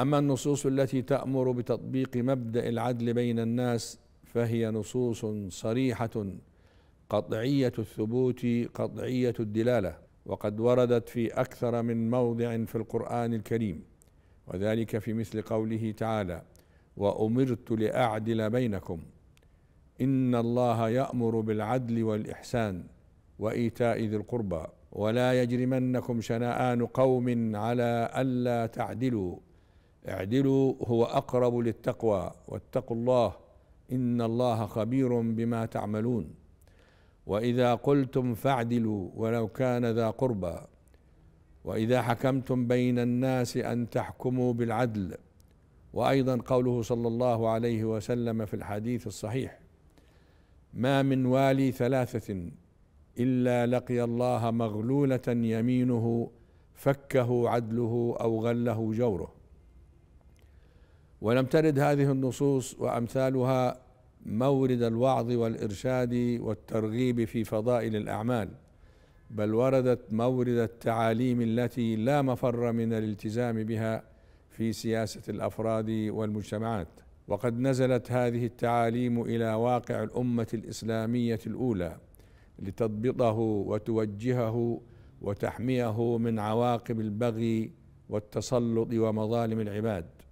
اما النصوص التي تامر بتطبيق مبدا العدل بين الناس فهي نصوص صريحه قطعيه الثبوت قطعيه الدلاله وقد وردت في اكثر من موضع في القران الكريم وذلك في مثل قوله تعالى وامرت لاعدل بينكم ان الله يامر بالعدل والاحسان وايتاء ذي القربى ولا يجرمنكم شنآن قوم على الا تعدلوا اعدلوا هو اقرب للتقوى واتقوا الله ان الله خبير بما تعملون واذا قلتم فاعدلوا ولو كان ذا قربى واذا حكمتم بين الناس ان تحكموا بالعدل وايضا قوله صلى الله عليه وسلم في الحديث الصحيح ما من والي ثلاثه الا لقي الله مغلوله يمينه فكه عدله او غله جوره ولم ترد هذه النصوص وامثالها مورد الوعظ والارشاد والترغيب في فضائل الاعمال بل وردت مورد التعاليم التي لا مفر من الالتزام بها في سياسه الافراد والمجتمعات وقد نزلت هذه التعاليم الى واقع الامه الاسلاميه الاولى لتضبطه وتوجهه وتحميه من عواقب البغي والتسلط ومظالم العباد